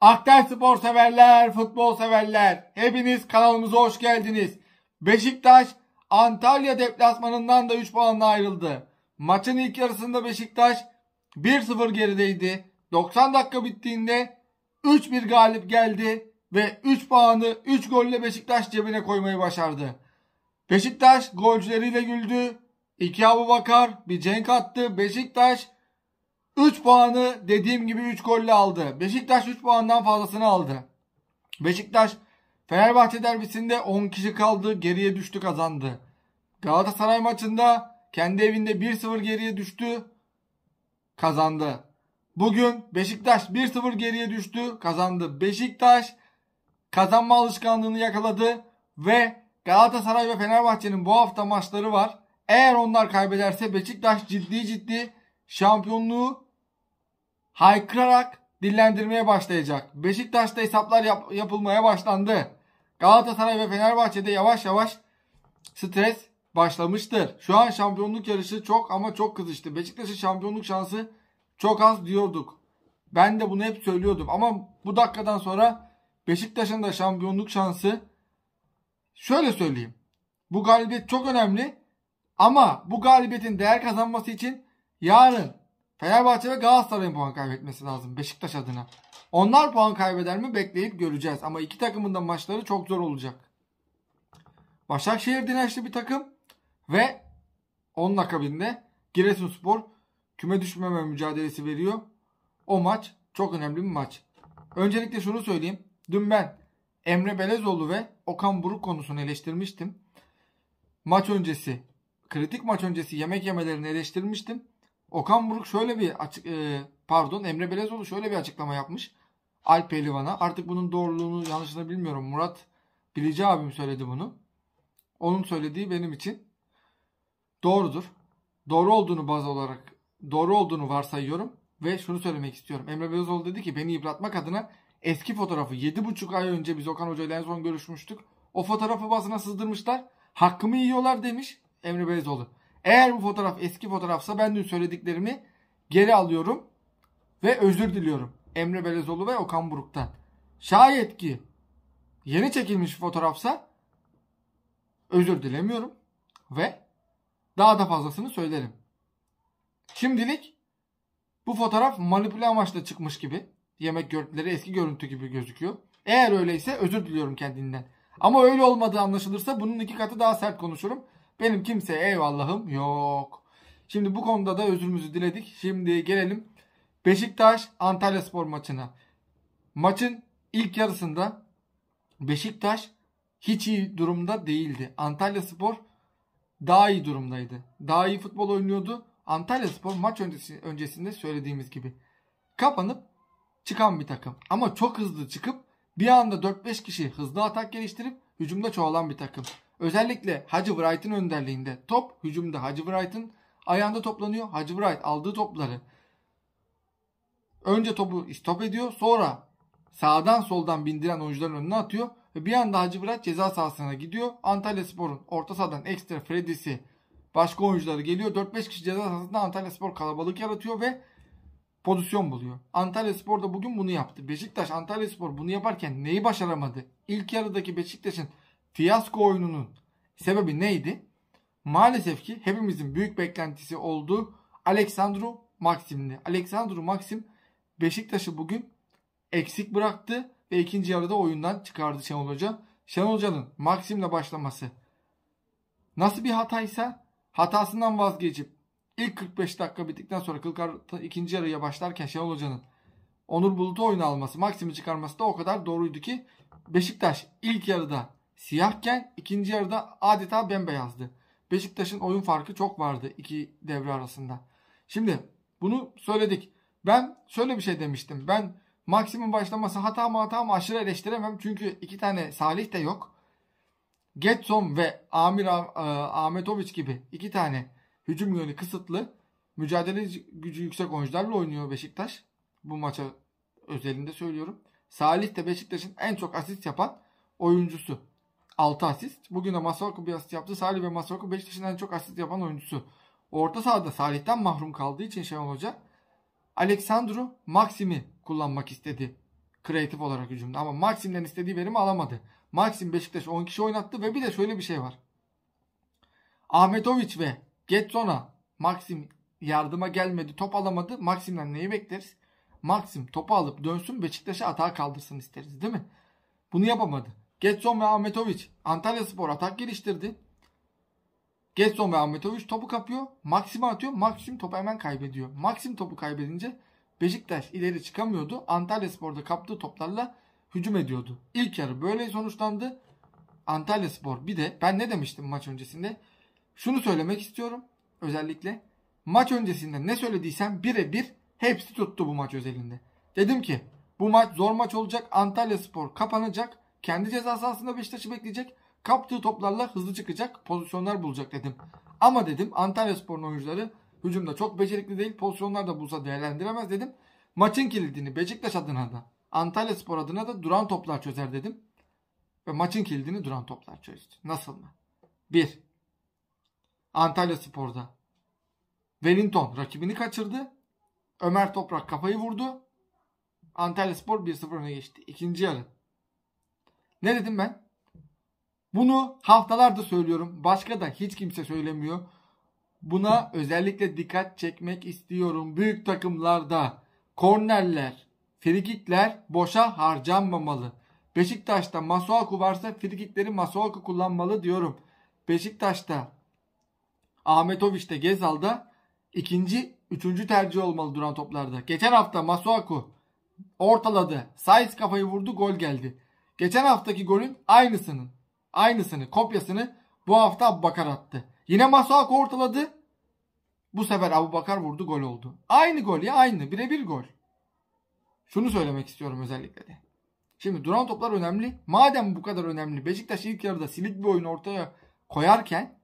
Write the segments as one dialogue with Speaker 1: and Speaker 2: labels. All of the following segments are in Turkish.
Speaker 1: Aktar spor severler, futbol severler hepiniz kanalımıza hoş geldiniz. Beşiktaş Antalya deplasmanından da 3 puanla ayrıldı. Maçın ilk yarısında Beşiktaş 1-0 gerideydi. 90 dakika bittiğinde 3-1 galip geldi ve 3 puanı 3 golle Beşiktaş cebine koymayı başardı. Beşiktaş golcüleriyle güldü. İki Abu Bakar bir Cenk attı. Beşiktaş 3 puanı dediğim gibi 3 golle aldı. Beşiktaş 3 puandan fazlasını aldı. Beşiktaş Fenerbahçe derbisinde 10 kişi kaldı geriye düştü kazandı. Galatasaray maçında kendi evinde 1-0 geriye düştü kazandı. Bugün Beşiktaş 1-0 geriye düştü kazandı. Beşiktaş kazanma alışkanlığını yakaladı ve Galatasaray ve Fenerbahçe'nin bu hafta maçları var. Eğer onlar kaybederse Beşiktaş ciddi ciddi şampiyonluğu haykırarak dillendirmeye başlayacak. Beşiktaş'ta hesaplar yap- yapılmaya başlandı. Galatasaray ve Fenerbahçe'de yavaş yavaş stres başlamıştır. Şu an şampiyonluk yarışı çok ama çok kızıştı. Beşiktaş'ın şampiyonluk şansı çok az diyorduk. Ben de bunu hep söylüyordum ama bu dakikadan sonra Beşiktaş'ın da şampiyonluk şansı şöyle söyleyeyim. Bu galibiyet çok önemli ama bu galibiyetin değer kazanması için yarın Fenerbahçe ve Galatasaray'ın puan kaybetmesi lazım Beşiktaş adına. Onlar puan kaybeder mi bekleyip göreceğiz. Ama iki takımın da maçları çok zor olacak. Başakşehir dirençli bir takım ve onun akabinde Giresunspor küme düşmeme mücadelesi veriyor. O maç çok önemli bir maç. Öncelikle şunu söyleyeyim. Dün ben Emre Belezoğlu ve Okan Buruk konusunu eleştirmiştim. Maç öncesi, kritik maç öncesi yemek yemelerini eleştirmiştim. Okan Buruk şöyle bir açık e, pardon Emre Belezoğlu şöyle bir açıklama yapmış. Alp Pelivan'a. Artık bunun doğruluğunu yanlışını bilmiyorum. Murat Bilici abim söyledi bunu. Onun söylediği benim için doğrudur. Doğru olduğunu baz olarak doğru olduğunu varsayıyorum ve şunu söylemek istiyorum. Emre Belezoğlu dedi ki beni yıpratmak adına eski fotoğrafı 7,5 ay önce biz Okan Hoca ile en son görüşmüştük. O fotoğrafı basına sızdırmışlar. Hakkımı yiyorlar demiş Emre Belezoğlu. Eğer bu fotoğraf eski fotoğrafsa ben dün söylediklerimi geri alıyorum ve özür diliyorum. Emre Belezoğlu ve Okan Buruk'tan. Şayet ki yeni çekilmiş fotoğrafsa özür dilemiyorum ve daha da fazlasını söylerim. Şimdilik bu fotoğraf manipüle amaçla çıkmış gibi. Yemek görüntüleri eski görüntü gibi gözüküyor. Eğer öyleyse özür diliyorum kendinden. Ama öyle olmadığı anlaşılırsa bunun iki katı daha sert konuşurum. Benim kimseye eyvallahım yok. Şimdi bu konuda da özrümüzü diledik. Şimdi gelelim Beşiktaş Antalya Spor maçına. Maçın ilk yarısında Beşiktaş hiç iyi durumda değildi. Antalya Spor daha iyi durumdaydı. Daha iyi futbol oynuyordu. Antalya Spor maç öncesi, öncesinde söylediğimiz gibi kapanıp çıkan bir takım. Ama çok hızlı çıkıp bir anda 4-5 kişi hızlı atak geliştirip hücumda çoğalan bir takım. Özellikle Hacı Wright'ın önderliğinde top hücumda Hacı Wright'ın ayağında toplanıyor. Hacı Wright aldığı topları önce topu istop ediyor. Sonra sağdan soldan bindiren oyuncuların önüne atıyor. Ve bir anda Hacı Wright ceza sahasına gidiyor. Antalya Spor'un orta sahadan ekstra Freddy'si başka oyuncuları geliyor. 4-5 kişi ceza sahasında Antalya Spor kalabalık yaratıyor ve pozisyon buluyor. Antalya Spor da bugün bunu yaptı. Beşiktaş Antalya Spor bunu yaparken neyi başaramadı? İlk yarıdaki Beşiktaş'ın fiyasko oyununun sebebi neydi? Maalesef ki hepimizin büyük beklentisi olduğu Aleksandru Maksim'di. Aleksandru Maksim Beşiktaş'ı bugün eksik bıraktı ve ikinci yarıda oyundan çıkardı Şenol Hoca. Şenol Hoca'nın Maksim'le başlaması nasıl bir hataysa hatasından vazgeçip ilk 45 dakika bittikten sonra 40 ikinci yarıya başlarken Şenol Hoca'nın Onur Bulut'u oyuna alması, Maksim'i çıkarması da o kadar doğruydu ki Beşiktaş ilk yarıda siyahken ikinci yarıda adeta bembeyazdı. Beşiktaş'ın oyun farkı çok vardı iki devre arasında. Şimdi bunu söyledik. Ben şöyle bir şey demiştim. Ben maksimum başlaması hata mı hata mı aşırı eleştiremem. Çünkü iki tane Salih de yok. Getson ve Amir e, Ahmetovic gibi iki tane hücum yönü kısıtlı mücadele gücü yüksek oyuncularla oynuyor Beşiktaş. Bu maça özelinde söylüyorum. Salih de Beşiktaş'ın en çok asist yapan oyuncusu. 6 asist. Bugün de Masuaku bir asist yaptı. Salih ve Masuaku Beşiktaş'ın en çok asist yapan oyuncusu. Orta sahada Salih'ten mahrum kaldığı için Şenol Hoca Alexandru Maxim'i kullanmak istedi. Kreatif olarak hücumda ama Maxim'den istediği verimi alamadı. Maxim Beşiktaş 10 kişi oynattı ve bir de şöyle bir şey var. Ahmetoviç ve Getson'a Maxim yardıma gelmedi, top alamadı. Maxim'den neyi bekleriz? Maxim topu alıp dönsün Beşiktaş'a atağa kaldırsın isteriz değil mi? Bunu yapamadı. Getson ve Ahmetoviç Antalya Spor atak geliştirdi. Getson ve Ahmetoviç topu kapıyor. Maksim'e atıyor. Maksim topu hemen kaybediyor. Maksim topu kaybedince Beşiktaş ileri çıkamıyordu. Antalya Spor'da kaptığı toplarla hücum ediyordu. İlk yarı böyle sonuçlandı. Antalya Spor bir de ben ne demiştim maç öncesinde? Şunu söylemek istiyorum özellikle. Maç öncesinde ne söylediysem birebir hepsi tuttu bu maç özelinde. Dedim ki bu maç zor maç olacak. Antalya Spor kapanacak. Kendi ceza sahasında Beşiktaş'ı bekleyecek. Kaptığı toplarla hızlı çıkacak. Pozisyonlar bulacak dedim. Ama dedim Antalya Spor'un oyuncuları hücumda çok becerikli değil. Pozisyonlar da bulsa değerlendiremez dedim. Maçın kilidini Beşiktaş adına da Antalya Spor adına da duran toplar çözer dedim. Ve maçın kilidini duran toplar çözdü. Nasıl mı? 1. Antalya Spor'da Wellington rakibini kaçırdı. Ömer Toprak kafayı vurdu. Antalya Spor 1-0 öne geçti. İkinci yarı ne dedim ben? Bunu haftalarda söylüyorum. Başka da hiç kimse söylemiyor. Buna özellikle dikkat çekmek istiyorum. Büyük takımlarda kornerler, frikikler boşa harcanmamalı. Beşiktaş'ta Masuaku varsa frikikleri Masuaku kullanmalı diyorum. Beşiktaş'ta Ahmetoviç'te Gezal'da ikinci, üçüncü tercih olmalı duran toplarda. Geçen hafta Masuaku ortaladı. Saiz kafayı vurdu gol geldi. Geçen haftaki golün aynısının aynısını kopyasını bu hafta Abu Bakar attı. Yine Masuak ortaladı. Bu sefer Abu Bakar vurdu gol oldu. Aynı gol ya aynı birebir gol. Şunu söylemek istiyorum özellikle de. Şimdi duran toplar önemli. Madem bu kadar önemli Beşiktaş ilk yarıda silik bir oyun ortaya koyarken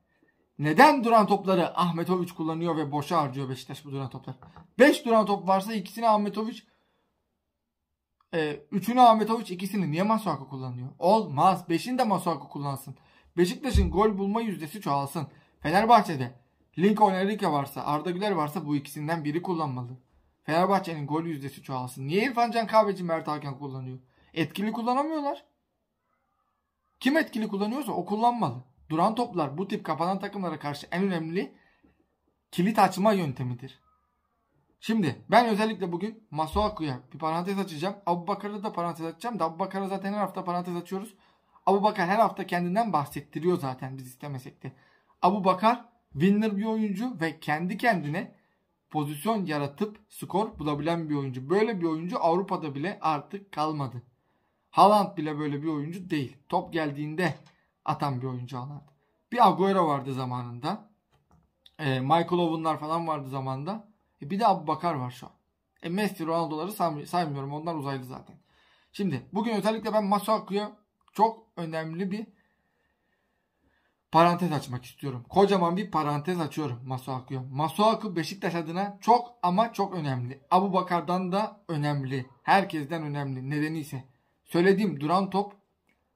Speaker 1: neden duran topları Ahmetoviç kullanıyor ve boşa harcıyor Beşiktaş bu duran toplar? 5 duran top varsa ikisini Ahmetoviç e, üçünü Ahmet Havuç ikisini niye Masuaku kullanıyor? Olmaz. Beşini de Masuaku kullansın. Beşiktaş'ın gol bulma yüzdesi çoğalsın. Fenerbahçe'de Lincoln Erike varsa Arda Güler varsa bu ikisinden biri kullanmalı. Fenerbahçe'nin gol yüzdesi çoğalsın. Niye İrfan Can Kahveci Mert Hakan kullanıyor? Etkili kullanamıyorlar. Kim etkili kullanıyorsa o kullanmalı. Duran toplar bu tip kapanan takımlara karşı en önemli kilit açma yöntemidir. Şimdi ben özellikle bugün Masuaku'ya bir parantez açacağım. Abu Bakar'a da parantez açacağım da Abu Bakar'a zaten her hafta parantez açıyoruz. Abu Bakar her hafta kendinden bahsettiriyor zaten biz istemesek de. Abu Bakar winner bir oyuncu ve kendi kendine pozisyon yaratıp skor bulabilen bir oyuncu. Böyle bir oyuncu Avrupa'da bile artık kalmadı. Haaland bile böyle bir oyuncu değil. Top geldiğinde atan bir oyuncu Haaland. Bir Agüero vardı zamanında. Ee, Michael Owen'lar falan vardı zamanında. E bir de Abu Bakar var şu an. E Messi, Ronaldo'ları saymıyorum. Onlar uzaylı zaten. Şimdi bugün özellikle ben Masuaku'ya çok önemli bir parantez açmak istiyorum. Kocaman bir parantez açıyorum Masuaku'ya. Masuaku Beşiktaş adına çok ama çok önemli. Abu Bakar'dan da önemli. Herkesten önemli. Nedeni ise söylediğim duran top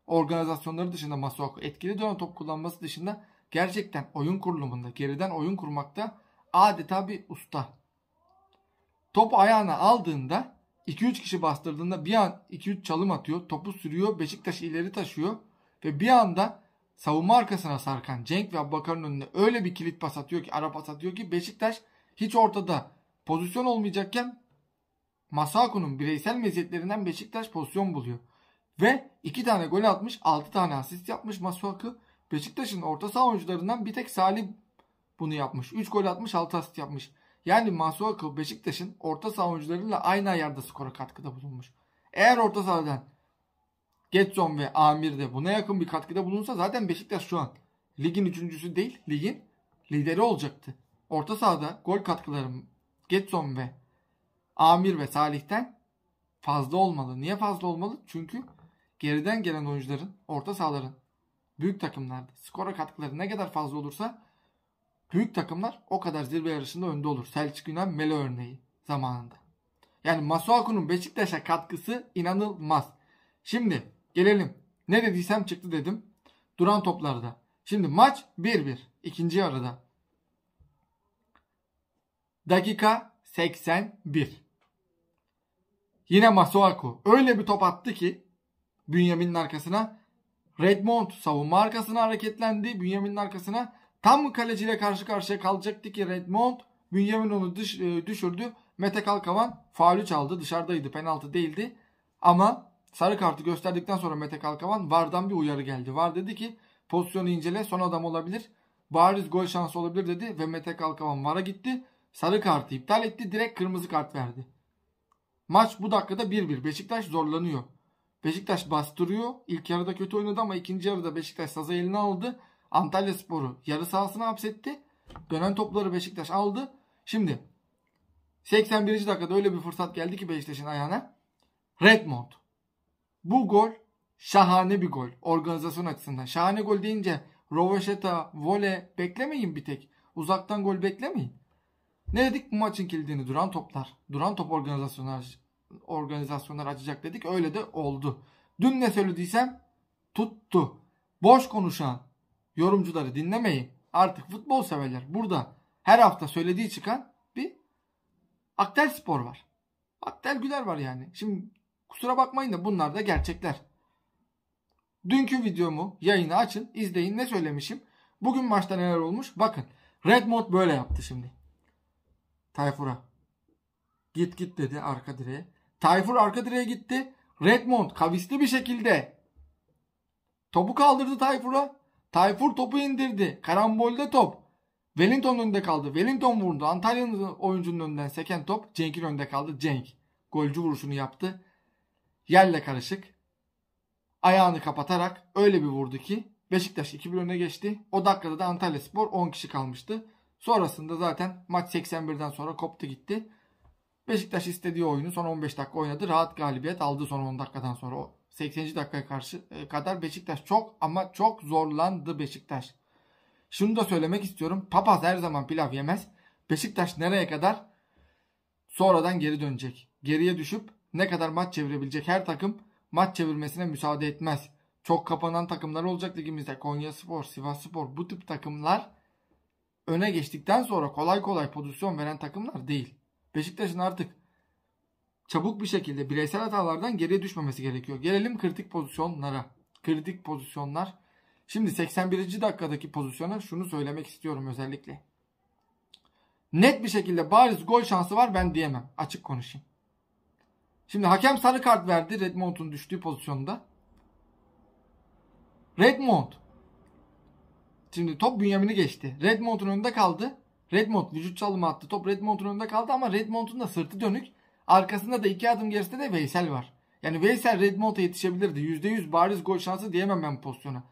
Speaker 1: organizasyonları dışında Masuaku etkili duran top kullanması dışında gerçekten oyun kurulumunda geriden oyun kurmakta adeta bir usta. Top ayağına aldığında 2-3 kişi bastırdığında bir an 2-3 çalım atıyor. Topu sürüyor. Beşiktaş ileri taşıyor. Ve bir anda savunma arkasına sarkan Cenk ve Abubakar'ın önüne öyle bir kilit pas atıyor ki ara pas atıyor ki Beşiktaş hiç ortada pozisyon olmayacakken Masaku'nun bireysel meziyetlerinden Beşiktaş pozisyon buluyor. Ve 2 tane gol atmış 6 tane asist yapmış Masuaku. Beşiktaş'ın orta saha oyuncularından bir tek Salih bunu yapmış. 3 gol atmış 6 asist yapmış. Yani Mansur Akıl Beşiktaş'ın orta saha oyuncularıyla aynı ayarda skora katkıda bulunmuş. Eğer orta sahadan Getson ve Amir de buna yakın bir katkıda bulunsa zaten Beşiktaş şu an ligin üçüncüsü değil ligin lideri olacaktı. Orta sahada gol katkıları Getson ve Amir ve Salih'ten fazla olmalı. Niye fazla olmalı? Çünkü geriden gelen oyuncuların, orta sahaların büyük takımlarda skora katkıları ne kadar fazla olursa büyük takımlar o kadar zirve yarışında önde olur. Selçuk Yunan Melo örneği zamanında. Yani Masuaku'nun Beşiktaş'a katkısı inanılmaz. Şimdi gelelim. Ne dediysem çıktı dedim. Duran toplarda. Şimdi maç 1-1. ikinci yarıda. Dakika 81. Yine Masuaku öyle bir top attı ki Bünyamin'in arkasına Redmond savunma arkasına hareketlendi. Bünyamin'in arkasına Tam mı kaleciyle karşı karşıya kalacaktı ki Redmond Bünyamin onu dış, e, düşürdü. Mete Kalkavan faulü çaldı. Dışarıdaydı. Penaltı değildi. Ama sarı kartı gösterdikten sonra Mete Kalkavan VAR'dan bir uyarı geldi. VAR dedi ki pozisyonu incele son adam olabilir. Bariz gol şansı olabilir dedi ve Mete Kalkavan VAR'a gitti. Sarı kartı iptal etti. Direkt kırmızı kart verdi. Maç bu dakikada 1-1. Beşiktaş zorlanıyor. Beşiktaş bastırıyor. İlk yarıda kötü oynadı ama ikinci yarıda Beşiktaş sazı elini aldı. Antalya Sporu yarı sahasına hapsetti. Dönen topları Beşiktaş aldı. Şimdi 81. dakikada öyle bir fırsat geldi ki Beşiktaş'ın ayağına. Redmond. Bu gol şahane bir gol. Organizasyon açısından. Şahane gol deyince Rovaşeta, vole beklemeyin bir tek. Uzaktan gol beklemeyin. Ne dedik bu maçın kilidini? Duran toplar. Duran top organizasyonlar, organizasyonlar açacak dedik. Öyle de oldu. Dün ne söylediysem tuttu. Boş konuşan, yorumcuları dinlemeyin. Artık futbol severler burada her hafta söylediği çıkan bir Aktel Spor var. Aktel Güler var yani. Şimdi kusura bakmayın da bunlar da gerçekler. Dünkü videomu yayını açın izleyin ne söylemişim. Bugün maçta neler olmuş bakın. Redmond böyle yaptı şimdi. Tayfur'a. Git git dedi arka direğe. Tayfur arka direğe gitti. Redmond kavisli bir şekilde topu kaldırdı Tayfur'a. Tayfur topu indirdi. Karambolde top. Wellington önünde kaldı. Wellington vurdu. Antalya'nın oyuncunun önünden seken top Cenk'in önünde kaldı. Cenk golcü vuruşunu yaptı. Yerle karışık. Ayağını kapatarak öyle bir vurdu ki Beşiktaş 2-1 öne geçti. O dakikada da Antalya Spor 10 kişi kalmıştı. Sonrasında zaten maç 81'den sonra koptu gitti. Beşiktaş istediği oyunu son 15 dakika oynadı. Rahat galibiyet aldı son 10 dakikadan sonra. 80. dakikaya karşı e, kadar Beşiktaş çok ama çok zorlandı Beşiktaş. Şunu da söylemek istiyorum. Papaz her zaman pilav yemez. Beşiktaş nereye kadar sonradan geri dönecek. Geriye düşüp ne kadar maç çevirebilecek her takım maç çevirmesine müsaade etmez. Çok kapanan takımlar olacak ligimizde. Konya Spor, Sivas Spor bu tip takımlar öne geçtikten sonra kolay kolay pozisyon veren takımlar değil. Beşiktaş'ın artık çabuk bir şekilde bireysel hatalardan geriye düşmemesi gerekiyor. Gelelim kritik pozisyonlara. Kritik pozisyonlar. Şimdi 81. dakikadaki pozisyona şunu söylemek istiyorum özellikle. Net bir şekilde bariz gol şansı var ben diyemem. Açık konuşayım. Şimdi hakem sarı kart verdi Redmond'un düştüğü pozisyonda. Redmond. Şimdi top bünyemini geçti. Redmond'un önünde kaldı. Redmond vücut çalımı attı. Top Redmond'un önünde kaldı ama Redmond'un da sırtı dönük. Arkasında da iki adım gerisinde de Veysel var. Yani Veysel Redmond'a Mont'a yetişebilirdi. %100 bariz gol şansı diyemem ben pozisyona.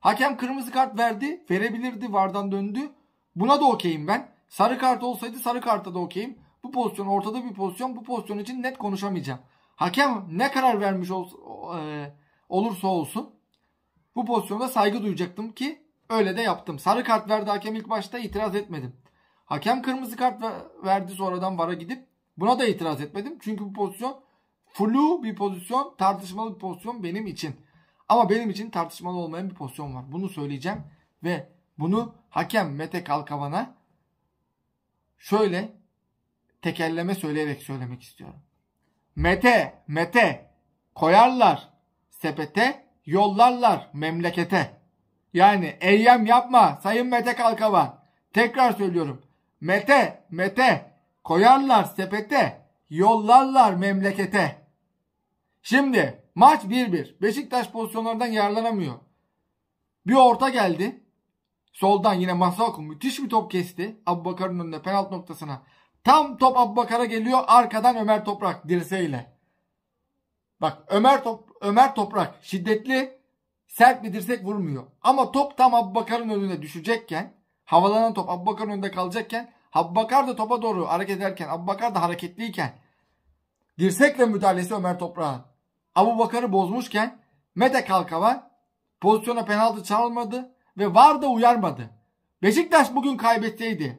Speaker 1: Hakem kırmızı kart verdi. Verebilirdi. Vardan döndü. Buna da okeyim ben. Sarı kart olsaydı sarı kartta da okeyim. Bu pozisyon ortada bir pozisyon. Bu pozisyon için net konuşamayacağım. Hakem ne karar vermiş ol, e, olursa olsun bu pozisyonda saygı duyacaktım ki öyle de yaptım. Sarı kart verdi hakem ilk başta itiraz etmedim. Hakem kırmızı kart verdi sonradan vara gidip Buna da itiraz etmedim. Çünkü bu pozisyon flu bir pozisyon, tartışmalı bir pozisyon benim için. Ama benim için tartışmalı olmayan bir pozisyon var. Bunu söyleyeceğim ve bunu hakem Mete Kalkavan'a şöyle tekerleme söyleyerek söylemek istiyorum. Mete, Mete koyarlar sepete, yollarlar memlekete. Yani eyyem yapma Sayın Mete Kalkavan. Tekrar söylüyorum. Mete, Mete koyarlar sepete, yollarlar memlekete. Şimdi maç 1-1. Beşiktaş pozisyonlardan yararlanamıyor. Bir orta geldi. Soldan yine Masako müthiş bir top kesti. Abubakar'ın önünde penaltı noktasına. Tam top Abubakar'a geliyor. Arkadan Ömer Toprak dirseğiyle. Bak Ömer Top Ömer Toprak şiddetli sert bir dirsek vurmuyor. Ama top tam Abubakar'ın önüne düşecekken havalanan top Abubakar'ın önünde kalacakken Abbakar da topa doğru hareket ederken, Abbakar da hareketliyken dirsekle müdahalesi Ömer Toprağa. Abu Bakar'ı bozmuşken Mete Kalkava pozisyona penaltı çalmadı ve VAR da uyarmadı. Beşiktaş bugün kaybetseydi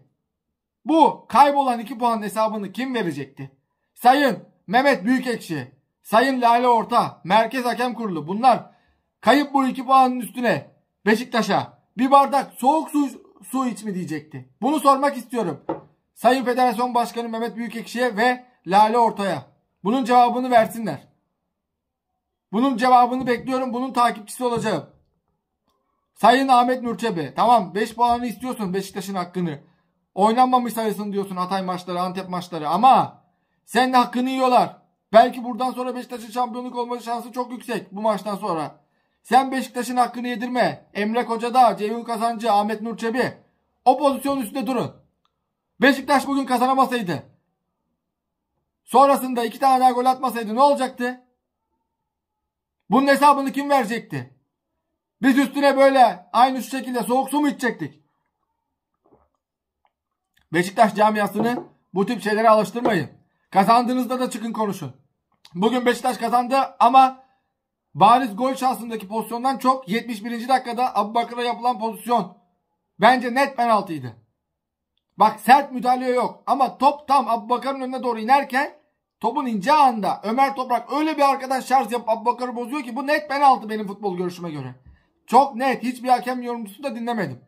Speaker 1: bu kaybolan 2 puan hesabını kim verecekti? Sayın Mehmet Büyükekşi, Sayın Lale Orta, Merkez Hakem Kurulu bunlar kayıp bu 2 puanın üstüne Beşiktaş'a bir bardak soğuk su su iç mi diyecekti? Bunu sormak istiyorum. Sayın Federasyon Başkanı Mehmet Büyükekşi'ye ve Lale Ortay'a. Bunun cevabını versinler. Bunun cevabını bekliyorum. Bunun takipçisi olacağım. Sayın Ahmet Nurçebi. Tamam 5 puanını istiyorsun Beşiktaş'ın hakkını. Oynanmamış sayısını diyorsun Hatay maçları, Antep maçları ama senin hakkını yiyorlar. Belki buradan sonra Beşiktaş'ın şampiyonluk olma şansı çok yüksek bu maçtan sonra. Sen Beşiktaş'ın hakkını yedirme. Emre Kocada, Ceyhun Kazancı, Ahmet Nurçebi. O pozisyon üstünde durun. Beşiktaş bugün kazanamasaydı. Sonrasında iki tane daha gol atmasaydı ne olacaktı? Bunun hesabını kim verecekti? Biz üstüne böyle aynı şu şekilde soğuk su mu içecektik? Beşiktaş camiasını bu tip şeylere alıştırmayın. Kazandığınızda da çıkın konuşun. Bugün Beşiktaş kazandı ama bariz gol şansındaki pozisyondan çok 71. dakikada Abubakır'a yapılan pozisyon. Bence net penaltıydı. Bak sert müdahale yok ama top tam Abubakar'ın önüne doğru inerken topun ince anda Ömer Toprak öyle bir arkadaş şarj yapıp Abubakar'ı bozuyor ki bu net penaltı benim futbol görüşüme göre. Çok net hiçbir hakem yorumcusu da dinlemedim.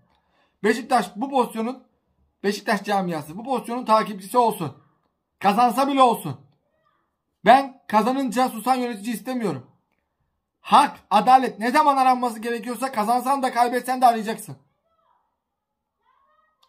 Speaker 1: Beşiktaş bu pozisyonun Beşiktaş camiası bu pozisyonun takipçisi olsun. Kazansa bile olsun. Ben kazanınca susan yönetici istemiyorum hak, adalet ne zaman aranması gerekiyorsa kazansan da kaybetsen de arayacaksın.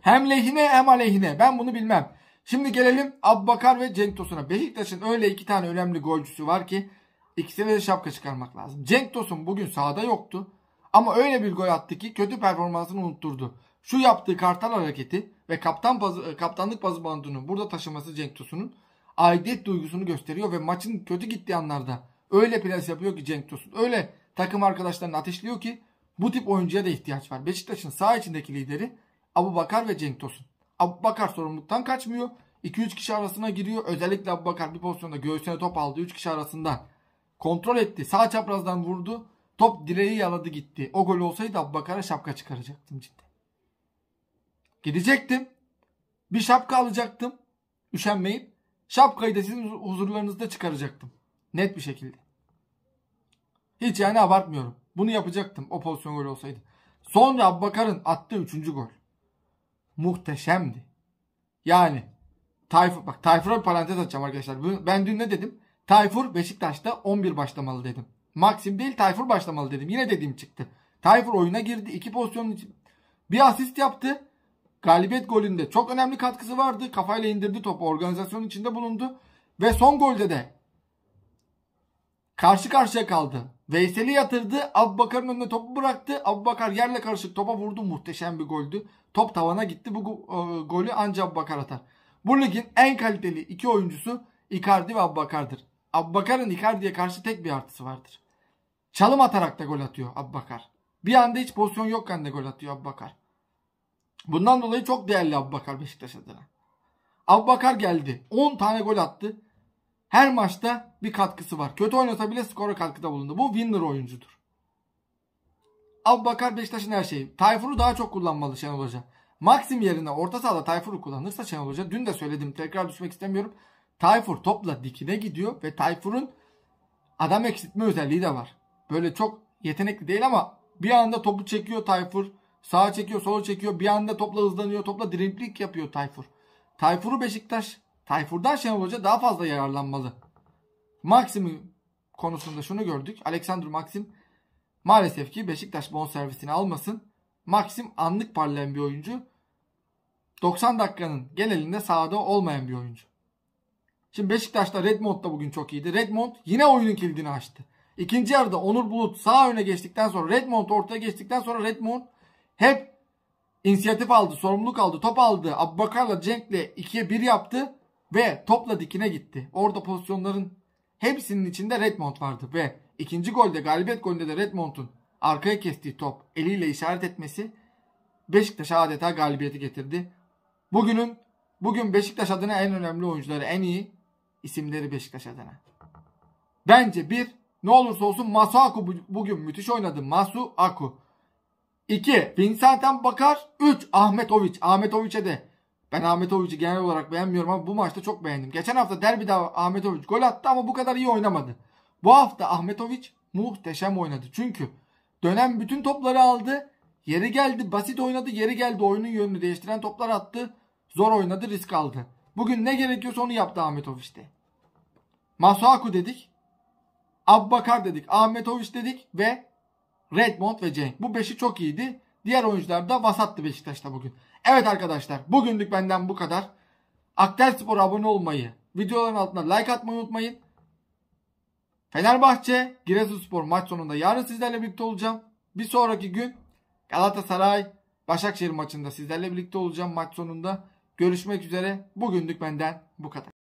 Speaker 1: Hem lehine hem aleyhine. Ben bunu bilmem. Şimdi gelelim Abbakar ve Cenk Tosun'a. Beşiktaş'ın öyle iki tane önemli golcüsü var ki ikisine de şapka çıkarmak lazım. Cenk Tosun bugün sahada yoktu. Ama öyle bir gol attı ki kötü performansını unutturdu. Şu yaptığı kartal hareketi ve kaptan pazı, e, kaptanlık bazı bandını burada taşıması Cenk Tosun'un aidiyet duygusunu gösteriyor ve maçın kötü gittiği anlarda Öyle pres yapıyor ki Cenk Tosun. Öyle takım arkadaşlarını ateşliyor ki bu tip oyuncuya da ihtiyaç var. Beşiktaş'ın sağ içindeki lideri Abu Bakar ve Cenk Tosun. Abu Bakar sorumluluktan kaçmıyor. 2-3 kişi arasına giriyor. Özellikle Abu Bakar bir pozisyonda göğsüne top aldı. 3 kişi arasında kontrol etti. Sağ çaprazdan vurdu. Top direği yaladı gitti. O gol olsaydı Abu Bakar'a şapka çıkaracaktım cidden. Gidecektim. Bir şapka alacaktım. Üşenmeyin. Şapkayı da sizin huzurlarınızda çıkaracaktım. Net bir şekilde. Hiç yani abartmıyorum. Bunu yapacaktım o pozisyon gol olsaydı. Sonra Abbakar'ın attığı üçüncü gol. Muhteşemdi. Yani Tayfur, bak Tayfur'a parantez açacağım arkadaşlar. Ben dün ne dedim? Tayfur Beşiktaş'ta 11 başlamalı dedim. Maxim değil Tayfur başlamalı dedim. Yine dediğim çıktı. Tayfur oyuna girdi. iki pozisyonun için bir asist yaptı. Galibiyet golünde çok önemli katkısı vardı. Kafayla indirdi topu. Organizasyon içinde bulundu. Ve son golde de karşı karşıya kaldı. Veysel'i yatırdı. Abubakar'ın önüne topu bıraktı. Abubakar yerle karışık topa vurdu. Muhteşem bir goldü. Top tavana gitti. Bu e, golü anca Abubakar atar. Bu ligin en kaliteli iki oyuncusu Icardi ve Abubakar'dır. Abubakar'ın Icardi'ye karşı tek bir artısı vardır. Çalım atarak da gol atıyor Abbakar. Bir anda hiç pozisyon yokken de gol atıyor Abbakar. Bundan dolayı çok değerli Abbakar Beşiktaş adına. Abbakar geldi. 10 tane gol attı. Her maçta bir katkısı var. Kötü oynasa bile skora katkıda bulundu. Bu winner oyuncudur. Abu Bakar Beşiktaş'ın her şeyi. Tayfur'u daha çok kullanmalı Şenol Hoca. Maxim yerine orta sahada Tayfun'u kullanırsa Şenol Hoca. Dün de söyledim tekrar düşmek istemiyorum. Tayfur topla dikine gidiyor ve Tayfur'un adam eksiltme özelliği de var. Böyle çok yetenekli değil ama bir anda topu çekiyor Tayfur. Sağa çekiyor, sola çekiyor. Bir anda topla hızlanıyor. Topla driplik yapıyor Tayfur. Tayfur'u Beşiktaş Tayfur'dan Şenol Hoca daha fazla yararlanmalı. Maksim'in konusunda şunu gördük. Alexander Maxim maalesef ki Beşiktaş bonservisini almasın. Maxim anlık parlayan bir oyuncu. 90 dakikanın genelinde sahada olmayan bir oyuncu. Şimdi Beşiktaş'ta Redmond da bugün çok iyiydi. Redmond yine oyunun kilidini açtı. İkinci yarıda Onur Bulut sağ öne geçtikten sonra Redmond ortaya geçtikten sonra Redmond hep inisiyatif aldı, sorumluluk aldı, top aldı. Abubakar'la Cenk'le 2'ye 1 yaptı ve topla dikine gitti. Orada pozisyonların hepsinin içinde Redmond vardı ve ikinci golde galibiyet golünde de Redmond'un arkaya kestiği top eliyle işaret etmesi Beşiktaş'a adeta galibiyeti getirdi. Bugünün bugün Beşiktaş adına en önemli oyuncuları, en iyi isimleri Beşiktaş adına. Bence bir ne olursa olsun Masu Aku bugün müthiş oynadı. Masu Aku. 2. Vincent'ten Bakar. 3. Ahmet Ahmetoviç'e de ben Ahmet Oviç'i genel olarak beğenmiyorum ama bu maçta çok beğendim. Geçen hafta derbide Ahmet Oviç gol attı ama bu kadar iyi oynamadı. Bu hafta Ahmet Oviç muhteşem oynadı. Çünkü dönem bütün topları aldı. Yeri geldi basit oynadı. Yeri geldi oyunun yönünü değiştiren toplar attı. Zor oynadı risk aldı. Bugün ne gerekiyorsa onu yaptı Ahmet Oviç'te. Masuaku dedik. Abbakar dedik. Ahmet Oviç dedik ve Redmond ve Cenk. Bu beşi çok iyiydi. Diğer oyuncular da vasattı Beşiktaş'ta bugün. Evet arkadaşlar bugünlük benden bu kadar. Aktel Spor'a abone olmayı, videoların altına like atmayı unutmayın. Fenerbahçe, Giresunspor maç sonunda yarın sizlerle birlikte olacağım. Bir sonraki gün Galatasaray, Başakşehir maçında sizlerle birlikte olacağım maç sonunda. Görüşmek üzere. Bugünlük benden bu kadar.